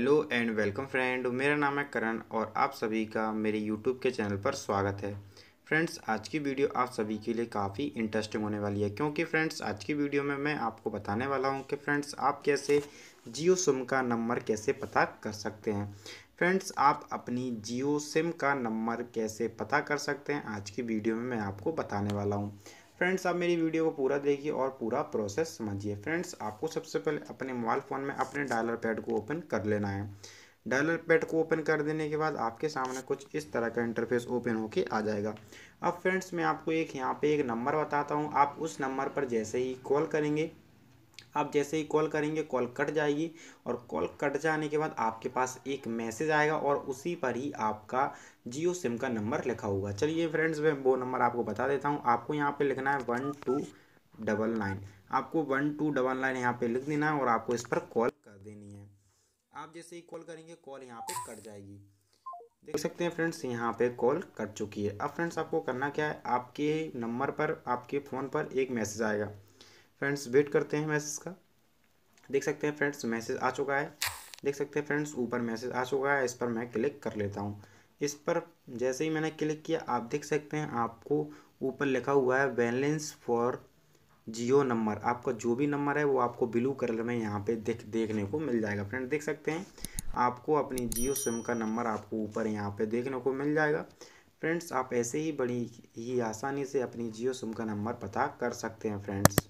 hello and welcome friend मेरा नाम है करण और आप सभी का मेरे यूट्यूब के चैनल पर स्वागत है फ्रेंड्स आज की वीडियो आप सभी के लिए काफ़ी इंटरेस्टिंग होने वाली है क्योंकि फ्रेंड्स आज की वीडियो में मैं आपको बताने वाला हूं कि फ्रेंड्स आप कैसे जियो सिम का नंबर कैसे पता कर सकते हैं फ्रेंड्स आप अपनी जियो सिम का नंबर कैसे पता कर सकते हैं आज की वीडियो में मैं आपको बताने वाला हूँ फ्रेंड्स आप मेरी वीडियो को पूरा देखिए और पूरा प्रोसेस समझिए फ्रेंड्स आपको सबसे पहले अपने मोबाइल फ़ोन में अपने डायलर पैड को ओपन कर लेना है डायलर पैड को ओपन कर देने के बाद आपके सामने कुछ इस तरह का इंटरफेस ओपन होके आ जाएगा अब फ्रेंड्स मैं आपको एक यहाँ पे एक नंबर बताता हूँ आप उस नंबर पर जैसे ही कॉल करेंगे आप जैसे ही कॉल करेंगे कॉल कट जाएगी और कॉल कट जाने के बाद आपके पास एक मैसेज आएगा और उसी पर ही आपका जियो सिम का नंबर लिखा होगा चलिए फ्रेंड्स मैं वो नंबर आपको बता देता हूँ आपको यहाँ पर लिखना है वन टू डबल नाइन आपको वन टू डबल नाइन यहाँ पर लिख देना है और आपको इस पर कॉल कर देनी है आप जैसे ही कॉल करेंगे कॉल यहाँ पर कट जाएगी देख सकते हैं फ्रेंड्स यहाँ पे कॉल कट चुकी है अब फ्रेंड्स आपको करना क्या है आपके नंबर पर आपके फ़ोन पर एक मैसेज आएगा फ्रेंड्स वेट करते हैं मैसेज का देख सकते हैं फ्रेंड्स मैसेज आ चुका है देख सकते हैं फ्रेंड्स ऊपर मैसेज आ चुका है इस पर मैं क्लिक कर लेता हूँ इस पर जैसे ही मैंने क्लिक किया आप देख सकते हैं आपको ऊपर लिखा हुआ है बैलेंस फॉर जियो नंबर आपका जो भी नंबर है वो आपको ब्लू कलर में यहाँ पे देख देखने को मिल जाएगा फ्रेंड देख सकते हैं आपको अपनी जियो सिम का नंबर आपको ऊपर यहाँ पे देखने को मिल जाएगा फ्रेंड्स आप ऐसे ही बड़ी ही आसानी से अपनी जियो सिम का नंबर पता कर सकते हैं फ्रेंड्स